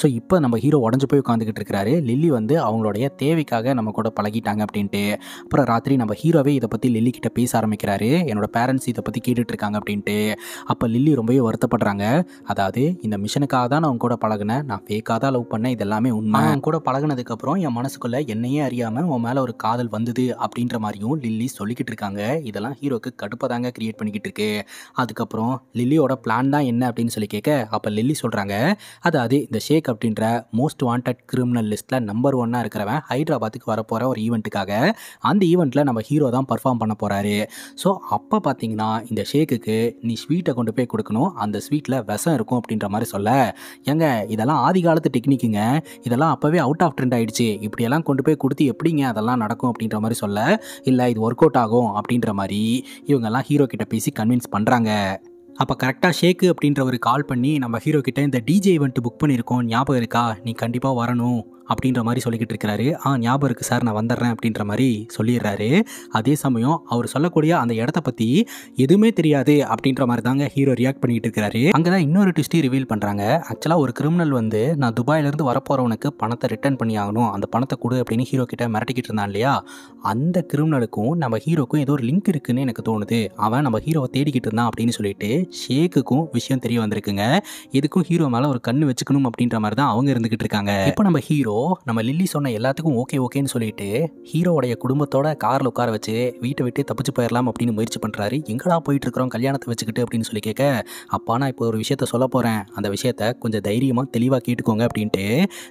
ஸோ இப்போ நம்ம ஹீரோ உடஞ்சு போய் உட்காந்துக்கிட்டு இருக்கிறாரு லில்லி வந்து அவங்களுடைய தேவைக்காக நம்ம கூட பழகிட்டாங்க அப்படின்ட்டு அப்புறம் ராத்திரி நம்ம ஹீரோவே இதை பற்றி லில்லி கிட்ட பேச ஆரம்பிக்கிறாரு என்னோட பேரண்ட்ஸ் இதை பற்றி கேட்டுட்டு இருக்காங்க அப்படின்ட்டு அப்போ லில்லி ரொம்பவே வருத்தப்படுறாங்க அதாவது இந்த மிஷனுக்காக தான் நான் கூட பழகினேன் நான் ஃபேக்காக தான் லவ் பண்ணேன் இதெல்லாமே உண்மை அவங்க கூட பழகினதுக்கப்புறம் என் மனசுக்குள்ளே என்னையே அறியாமல் உன் மேலே ஒரு காதல் வந்தது அப்படின்ற மாதிரியும் லில்லி சொல்லிக்கிட்டு இருக்காங்க இதெல்லாம் ஹீரோக்கு கடுப்பதாங்க கிரியேட் பண்ணிக்கிட்டு ஓடிக்கிட்டு இருக்கு அதுக்கப்புறம் லில்லியோட பிளான் தான் என்ன அப்படின்னு சொல்லி கேட்க அப்போ லில்லி சொல்கிறாங்க அதாவது இந்த ஷேக் அப்படின்ற மோஸ்ட் வாண்டட் கிரிமினல் லிஸ்ட்டில் நம்பர் ஒன்னாக இருக்கிறவன் ஹைதராபாத்துக்கு வரப்போகிற ஒரு ஈவெண்ட்டுக்காக அந்த ஈவெண்ட்டில் நம்ம ஹீரோ தான் பர்ஃபார்ம் பண்ண போகிறாரு ஸோ அப்போ பார்த்தீங்கன்னா இந்த ஷேக்குக்கு நீ ஸ்வீட்டை கொண்டு போய் கொடுக்கணும் அந்த ஸ்வீட்டில் விஷம் இருக்கும் அப்படின்ற மாதிரி சொல்ல ஏங்க இதெல்லாம் ஆதி காலத்து டெக்னிக்குங்க இதெல்லாம் அப்போவே அவுட் ஆஃப் ட்ரெண்ட் ஆகிடுச்சு இப்படியெல்லாம் கொண்டு போய் கொடுத்து எப்படிங்க அதெல்லாம் நடக்கும் அப்படின்ற மாதிரி சொல்ல இல்லை இது ஒர்க் அவுட் ஆகும் அப்படின்ற மாதிரி இவங்கெல்லாம் ஹீரோ கிட்ட பேசி கன்வின்ஸ் பண்ணுறாங்க அப்போ கரெக்டாக ஷேக்கு அப்படின்றவர் கால் பண்ணி நம்ம ஹீரோ கிட்டே இந்த டிஜே இவெண்ட்டு புக் பண்ணியிருக்கோம் ஞாபகம் இருக்கா நீ கண்டிப்பாக வரணும் அப்படின்ற மாதிரி சொல்லிக்கிட்டு இருக்கிறாரு ஆ ஞாபகம் இருக்குது சார் நான் வந்துடுறேன் அப்படின்ற மாதிரி சொல்லிடுறாரு அதே சமயம் அவர் சொல்லக்கூடிய அந்த இடத்த பற்றி எதுவுமே தெரியாது அப்படின்ற மாதிரி தாங்க ஹீரோ ரியாக்ட் பண்ணிட்டு இருக்கிறாரு அங்கே தான் இன்னொரு ட்விஸ்டி ரிவீல் பண்ணுறாங்க ஆக்சுவலாக ஒரு கிரிமினல் வந்து நான் துபாயிலேருந்து வரப்போகிறவனுக்கு பணத்தை ரிட்டர்ன் பண்ணி ஆகணும் அந்த பணத்தை கொடு அப்படின்னு ஹீரோ கிட்ட மிரட்டிக்கிட்டு இருந்தான் இல்லையா அந்த கிரிமினலுக்கும் நம்ம ஹீரோக்கும் ஏதோ ஒரு லிங்க் இருக்குன்னு எனக்கு தோணுது அவன் நம்ம ஹீரோவை தேடிக்கிட்டு இருந்தான் அப்படின்னு சொல்லிட்டு ஷேக்குக்கும் விஷயம் தெரிய வந்திருக்குங்க எதுக்கும் ஹீரோ மேலே ஒரு கண்ணு வச்சுக்கணும் அப்படின்ற மாதிரி தான் அவங்க இருந்துகிட்டு இருக்காங்க இப்போ நம்ம ஹீரோ நம்ம லில்லி சொன்ன எல்லாத்துக்கும் ஓகே ஓகேன்னு சொல்லிட்டு ஹீரோவுடைய குடும்பத்தோட காரில் உட்கார வச்சு வீட்டை விட்டு தப்பிச்சு போயிடலாம் அப்படின்னு முயற்சி பண்ணுறாரு எங்கடா போயிட்டு இருக்கிறோம் கல்யாணத்தை வச்சுக்கிட்டு அப்படின்னு சொல்லி கேட்க அப்பா நான் இப்போ ஒரு விஷயத்த சொல்ல போகிறேன் அந்த விஷயத்த கொஞ்சம் தைரியமாக தெளிவாக கேட்டுக்கோங்க அப்படின்ட்டு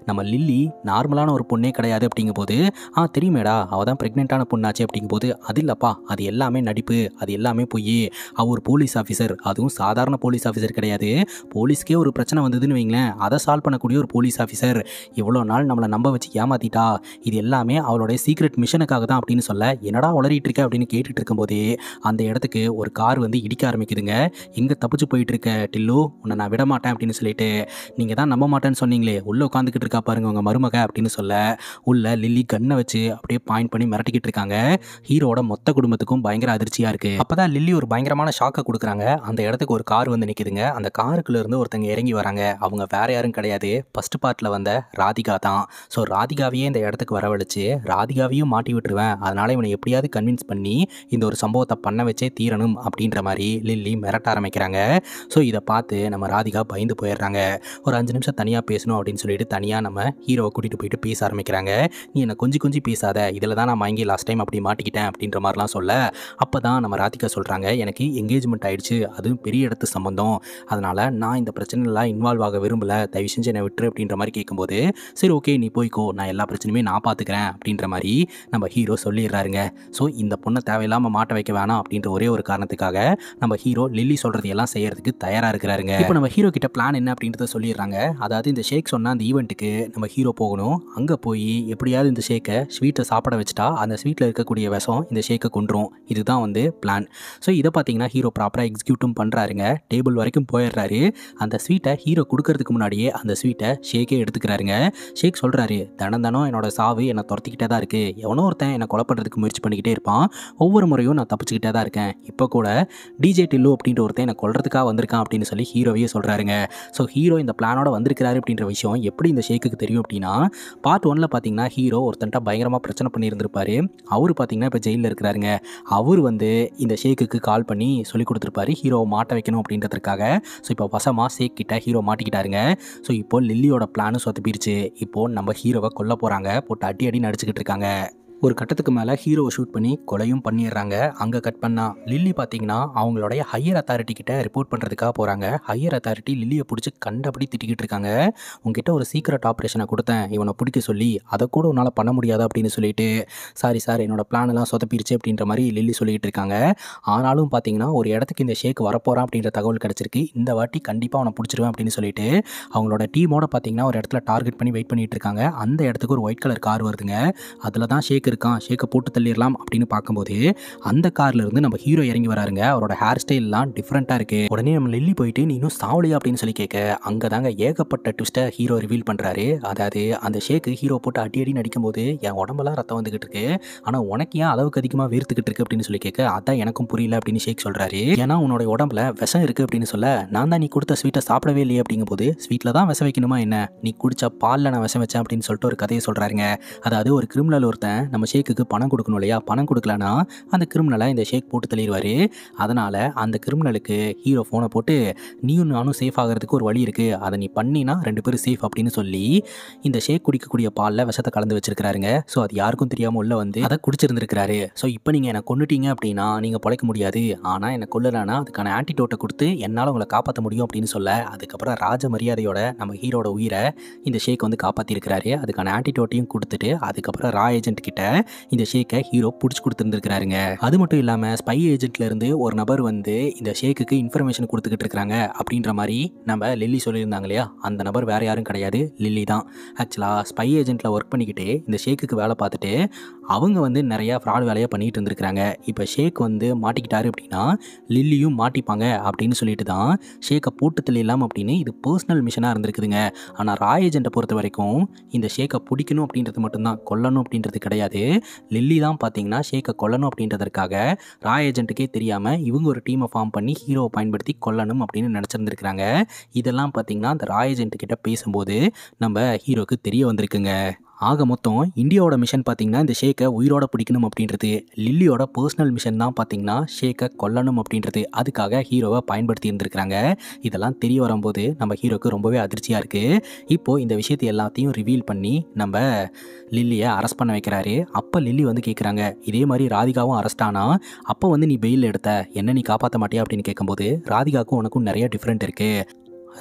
நம்ம லில்லி நார்மலான ஒரு பொண்ணே கிடையாது அப்படிங்கும்போது ஆ தெரியுமேடா அவள் தான் ப்ரெக்னெண்ட்டான பொண்ணாச்சு போது அது இல்லைப்பா அது எல்லாமே நடிப்பு அது எல்லாமே பொய் அவ ஒரு போலீஸ் ஆஃபீஸர் அதுவும் சாதாரண போலீஸ் ஆஃபீஸர் கிடையாது போலீஸ்க்கே ஒரு பிரச்சனை வந்ததுன்னு வைங்களேன் அதை சால்வ் பண்ணக்கூடிய ஒரு போலீஸ் ஆஃபீஸர் இவ்வளோ நாள் நம்மளை நம்ப வச்சு ஏமாத்திட்டா இது எல்லாமே அவளுடைய சீக்ரெட் மிஷனுக்காக தான் அப்படின்னு சொல்ல என்னடா உளறிட்டு இருக்க அப்படின்னு கேட்டுட்டு இருக்கும்போதே அந்த இடத்துக்கு ஒரு கார் வந்து இடிக்க ஆரம்பிக்குதுங்க எங்கே தப்பிச்சு போயிட்டு இருக்க டில்லு உன்னை நான் விட மாட்டேன் அப்படின்னு சொல்லிட்டு நீங்கள் தான் நம்ப மாட்டேன்னு சொன்னீங்களே உள்ளே உட்காந்துக்கிட்டு இருக்கா பாருங்க உங்கள் மருமக அப்படின்னு சொல்ல உள்ள லில்லி கண்ணை வச்சு அப்படியே பாயிண்ட் பண்ணி மிரட்டிக்கிட்டு இருக்காங்க ஹீரோட மொத்த குடும்பத்துக்கும் பயங்கர அதிர்ச்சியாக இருக்குது அப்போ லில்லி ஒரு பயங்கரமான ஷாக்கை கொடுக்குறாங்க அந்த இடத்துக்கு ஒரு கார் வந்து நிற்கிதுங்க அந்த காருக்குள்ளேருந்து ஒருத்தங்க இறங்கி வராங்க அவங்க வேற யாரும் கிடையாது ஃபஸ்ட்டு பார்ட்டில் வந்த ராதிகா தான் இருக்கான் ஸோ ராதிகாவையே இந்த இடத்துக்கு வரவழைச்சு ராதிகாவையும் மாட்டி விட்டுருவேன் அதனால் இவனை எப்படியாவது கன்வின்ஸ் பண்ணி இந்த ஒரு சம்பவத்தை பண்ண வச்சே தீரணும் அப்படின்ற மாதிரி லில்லி மிரட்ட ஆரம்பிக்கிறாங்க ஸோ இதை பார்த்து நம்ம ராதிகா பயந்து போயிடுறாங்க ஒரு அஞ்சு நிமிஷம் தனியாக பேசணும் அப்படின்னு சொல்லிட்டு தனியாக நம்ம ஹீரோவை கூட்டிகிட்டு போயிட்டு பேச ஆரம்பிக்கிறாங்க நீ என்னை கொஞ்சம் கொஞ்சம் பேசாத இதில் தான் நான் வாங்கி லாஸ்ட் டைம் அப்படி மாட்டிக்கிட்டேன் அப்படின்ற மாதிரிலாம் சொல்ல அப்போ தான் நம்ம ராதிகா சொல்கிறாங்க எனக்கு எங்கேஜ்மெண்ட் ஆயிடுச்சு அதுவும் பெரிய இடத்து சம்மந்தம் அதனால் நான் இந்த பிரச்சனைலாம் இன்வால்வ் ஆக விரும்பலை தயவு செஞ்சு என்னை விட்டுரு அப்படின்ற மாதிரி கேட்கும்போது சரி ஓகே நீ போய்க்கோ நான் எல்லா பிரச்சனையுமே நான் பார்த்துக்கிறேன் அப்படின்ற மாதிரி நம்ம ஹீரோ சொல்லிடுறாருங்க ஸோ இந்த பொண்ணை தேவையில்லாமல் மாட்ட வைக்க வேணாம் அப்படின்ற ஒரே ஒரு காரணத்துக்காக நம்ம ஹீரோ லில்லி சொல்கிறது எல்லாம் செய்கிறதுக்கு தயாராக இருக்கிறாருங்க இப்போ நம்ம ஹீரோ கிட்ட பிளான் என்ன அப்படின்றத சொல்லிடுறாங்க அதாவது இந்த ஷேக் சொன்னால் அந்த ஈவெண்ட்டுக்கு நம்ம ஹீரோ போகணும் அங்கே போய் எப்படியாவது இந்த ஷேக்கை ஸ்வீட்டை சாப்பிட வச்சுட்டா அந்த ஸ்வீட்டில் இருக்கக்கூடிய விஷம் இந்த ஷேக்கை கொண்டுரும் இதுதான் வந்து பிளான் ஸோ இதை பார்த்தீங்கன்னா ஹீரோ ப்ராப்பராக எக்ஸிக்யூட்டும் பண்ணுறாருங்க டேபிள் வரைக்கும் போயிடுறாரு அந்த ஸ்வீட்டை ஹீரோ கொடுக்கறதுக்கு முன்னாடியே அந்த ஸ்வீட்டை ஷேக்கே எடுத்துக்கிறாருங்க ஷேக் சொல்கிறாரு தனம் தனம் என்னோட சாவு என்னை துரத்திக்கிட்டே தான் இருக்குது எவனோ ஒருத்தன் என்னை கொலைப்படுறதுக்கு முயற்சி பண்ணிக்கிட்டே இருப்பான் ஒவ்வொரு முறையும் நான் தப்பிச்சுக்கிட்டே தான் இருக்கேன் இப்போ கூட டிஜே டில்லு அப்படின்ற ஒருத்தன் என்னை கொல்றதுக்காக வந்திருக்கான் அப்படின்னு சொல்லி ஹீரோவையே சொல்கிறாருங்க ஸோ ஹீரோ இந்த பிளானோட வந்திருக்கிறாரு அப்படின்ற விஷயம் எப்படி இந்த ஷேக்குக்கு தெரியும் அப்படின்னா பார்ட் ஒனில் பார்த்தீங்கன்னா ஹீரோ ஒருத்தன்ட்ட பயங்கரமாக பிரச்சனை பண்ணியிருந்திருப்பார் அவர் பார்த்தீங்கன்னா இப்போ ஜெயிலில் இருக்கிறாருங்க அவர் வந்து இந்த ஷேக்குக்கு கால் பண்ணி சொல்லி கொடுத்துருப்பாரு ஹீரோவை மாட்ட வைக்கணும் அப்படின்றதுக்காக ஸோ இப்போ வசமாக ஷேக் கிட்ட ஹீரோ மாட்டிக்கிட்டாருங்க ஸோ இப்போ லில்லியோட பிளானும் சொத்துப்பிருச்சு இப்போ நம்ம ஹீரோவை கொல்ல போகிறாங்க போட்டு அடி அடி நடிச்சுக்கிட்டு இருக்காங்க ஒரு கட்டத்துக்கு மேலே ஹீரோவை ஷூட் பண்ணி கொலையும் பண்ணிடுறாங்க அங்கே கட் பண்ணால் லில்லி பார்த்தீங்கன்னா அவங்களுடைய ஹையர் அத்தாரிட்டி கிட்ட ரிப்போர்ட் பண்ணுறதுக்காக போகிறாங்க ஹையர் அத்தாரிட்டி லில்லியை பிடிச்சி கண்டபடி திட்டிக்கிட்டு இருக்காங்க உங்ககிட்ட ஒரு சீக்கிரட் ஆப்ரேஷனை கொடுத்தேன் இவனை பிடிக்க சொல்லி அதை கூட உன்னால் பண்ண முடியாது அப்படின்னு சொல்லிட்டு சாரி சார் என்னோடய பிளானெல்லாம் சொதப்பிருச்சு அப்படின்ற மாதிரி லில்லி சொல்லிகிட்டு இருக்காங்க ஆனாலும் பார்த்தீங்கன்னா ஒரு இடத்துக்கு இந்த ஷேக் வரப்போகிறான் அப்படின்ற தகவல் கிடச்சிருக்கு இந்த வாட்டி கண்டிப்பாக அவனை பிடிச்சிருவேன் அப்படின்னு சொல்லிட்டு அவங்களோட டீமோட பார்த்தீங்கன்னா ஒரு இடத்துல டார்கெட் பண்ணி வெயிட் பண்ணிகிட்டு இருக்காங்க அந்த இடத்துக்கு ஒரு ஒயிட் கலர் கார் வருதுங்க அதில் தான் ஷேக் ஷேக் இருக்கான் ஷேக்கை போட்டு தள்ளிடலாம் அப்படின்னு பார்க்கும்போது அந்த கார்லேருந்து நம்ம ஹீரோ இறங்கி வராருங்க அவரோட ஹேர் ஸ்டைல்லாம் டிஃப்ரெண்ட்டாக இருக்குது உடனே நம்ம லெல்லி போயிட்டு நீ இன்னும் சாவலியா அப்படின்னு சொல்லி கேட்க அங்கே தாங்க ஏகப்பட்ட ட்விஸ்ட்டை ஹீரோ ரிவீல் பண்ணுறாரு அதாவது அந்த ஷேக்கு ஹீரோ போட்டு அடி அடி போது என் உடம்பெல்லாம் ரத்தம் வந்துகிட்டு இருக்கு ஆனால் உனக்கு ஏன் அளவுக்கு அதிகமாக வீர்த்துக்கிட்டு இருக்கு அப்படின்னு சொல்லி கேட்க அதான் எனக்கும் புரியல அப்படின்னு ஷேக் சொல்கிறாரு ஏன்னா உன்னோட உடம்புல விஷம் இருக்குது அப்படின்னு சொல்ல நான் தான் நீ கொடுத்த ஸ்வீட்டை சாப்பிடவே இல்லையே அப்படிங்கும்போது ஸ்வீட்டில் தான் விஷம் வைக்கணுமா என்ன நீ குடிச்ச பாலில் நான் விஷம் வச்சேன் அப்படின்னு சொல்லிட்டு ஒரு கதையை சொல்கிறாருங்க அதாவது ஒரு கிரிமினல் ஒருத்தன் நம்ம ஷேக்குக்கு பணம் கொடுக்கணும் இல்லையா பணம் கொடுக்கலனா அந்த கிரிமினலை இந்த ஷேக் போட்டு தள்ளிடுவார் அதனால் அந்த கிரிமினலுக்கு ஹீரோ ஃபோனை போட்டு நீயும் நானும் சேஃப் ஆகிறதுக்கு ஒரு வழி இருக்குது அதை நீ பண்ணினா ரெண்டு பேரும் சேஃப் அப்படின்னு சொல்லி இந்த ஷேக் குடிக்கக்கூடிய பாலில் விஷத்தை கலந்து வச்சிருக்கிறாருங்க ஸோ அது யாருக்கும் தெரியாமல் உள்ளே வந்து அதை குடிச்சிருந்துருக்கிறாரு ஸோ இப்போ நீங்கள் என்னை கொண்டுட்டீங்க அப்படின்னா நீங்கள் பழைக்க முடியாது ஆனால் என்னை கொல்லலைன்னா அதுக்கான ஆன்டிடோட்டை கொடுத்து என்னால் உங்களை காப்பாற்ற முடியும் அப்படின்னு சொல்ல அதுக்கப்புறம் ராஜ மரியாதையோட நம்ம ஹீரோட உயிரை இந்த ஷேக் வந்து காப்பாற்றிருக்கிறாரு அதுக்கான ஆன்டிடோட்டையும் கொடுத்துட்டு அதுக்கப்புறம் ராய் ஏஜென்ட் கிட்ட இந்த ஷேக்கை ஹீரோ பிடிச்சி கொடுத்துருந்துருக்காருங்க அது மட்டும் இல்லாம ஸ்பை ஏஜென்ட்ல இருந்து ஒரு நபர் வந்து இந்த ஷேக்குக்கு இன்ஃபர்மேஷன் கொடுத்துக்கிட்டு இருக்காங்க அப்படின்ற மாதிரி நம்ம லில்லி சொல்லியிருந்தாங்க இல்லையா அந்த நபர் வேற யாரும் கிடையாது லில்லி தான் ஆக்சுவலாக ஸ்பை ஏஜென்ட்ல ஒர்க் பண்ணிக்கிட்டு இந்த ஷேக்குக்கு வேலை பார்த்துட்டு அவங்க வந்து நிறையா ஃப்ராட் வேலையாக பண்ணிகிட்டு இருந்துருக்கிறாங்க இப்போ ஷேக் வந்து மாட்டிக்கிட்டாரு அப்படின்னா லில்லியும் மாட்டிப்பாங்க அப்படின்னு சொல்லிட்டு தான் ஷேக்கை போட்டு இல்லாமல் அப்படின்னு இது பர்சனல் மிஷனாக இருந்திருக்குதுங்க ஆனால் ராய் ஏஜெண்ட்டை பொறுத்த வரைக்கும் இந்த ஷேக்கை பிடிக்கணும் அப்படின்றது மட்டும்தான் கொல்லணும் அப்படின்றது கிடையாது லில்லி தான் பார்த்தீங்கன்னா ஷேக்கை கொல்லணும் அப்படின்றதற்காக ராய் ஏஜென்ட்டுக்கே தெரியாமல் இவங்க ஒரு டீமை ஃபார்ம் பண்ணி ஹீரோவை பயன்படுத்தி கொல்லணும் அப்படின்னு நினச்சிருந்துருக்கிறாங்க இதெல்லாம் பார்த்தீங்கன்னா அந்த ராய் ஏஜென்ட்டு கிட்ட பேசும்போது நம்ம ஹீரோக்கு தெரிய வந்திருக்குங்க ஆக மொத்தம் இந்தியாவோட மிஷன் பார்த்திங்கன்னா இந்த ஷேக்கை உயிரோட பிடிக்கணும் அப்படின்றது லில்லியோட பர்சனல் மிஷன் தான் பார்த்திங்கன்னா ஷேக்கை கொல்லணும் அப்படின்றது அதுக்காக ஹீரோவை பயன்படுத்தி இருந்திருக்கிறாங்க இதெல்லாம் தெரிய வரும்போது நம்ம ஹீரோக்கு ரொம்பவே அதிர்ச்சியாக இருக்குது இப்போது இந்த விஷயத்தை எல்லாத்தையும் ரிவீல் பண்ணி நம்ம லில்லியை அரெஸ்ட் பண்ண வைக்கிறாரு அப்போ லில்லி வந்து கேட்குறாங்க இதே மாதிரி ராதிகாவும் அரெஸ்ட் ஆனால் அப்போ வந்து நீ பெயில் எடுத்த என்ன நீ காப்பாற்ற மாட்டியா அப்படின்னு கேட்கும்போது ராதிகாவுக்கும் உனக்கும் நிறைய டிஃப்ரெண்ட் இருக்குது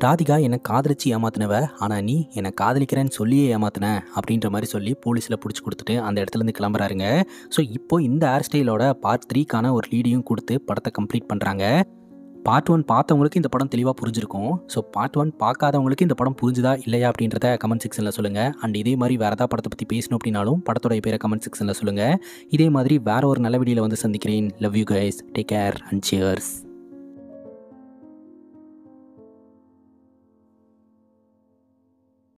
ராதிகா என்னை காதலிச்சு ஏமாத்தினவ ஆனால் நீ என்னை காதலிக்கிறேன்னு சொல்லியே ஏமாத்தின அப்படின்ற மாதிரி சொல்லி போலீஸில் பிடிச்சி கொடுத்துட்டு அந்த இடத்துலேருந்து கிளம்புறாருங்க ஸோ இப்போ இந்த ஹேர் ஸ்டைலோட பார்ட் த்ரீக்கான ஒரு லீடியும் கொடுத்து படத்தை கம்ப்ளீட் பண்ணுறாங்க பார்ட் ஒன் பார்த்தவங்களுக்கு இந்த படம் தெளிவாக புரிஞ்சிருக்கும் ஸோ பார்ட் ஒன் பார்க்காதவங்களுக்கு இந்த படம் புரிஞ்சுதா இல்லையா அப்படின்றத கமெண்ட் செக்ஷனில் சொல்லுங்கள் அண்ட் இதே மாதிரி வேறு ஏதாவது படத்தை பற்றி பேசணும் அப்படின்னாலும் படத்தோடைய பேரை கமெண்ட் செக்ஷனில் சொல்லுங்கள் இதே மாதிரி வேறு ஒரு நல்ல வீடியோவில் வந்து சந்திக்கிறேன் love you guys take care and cheers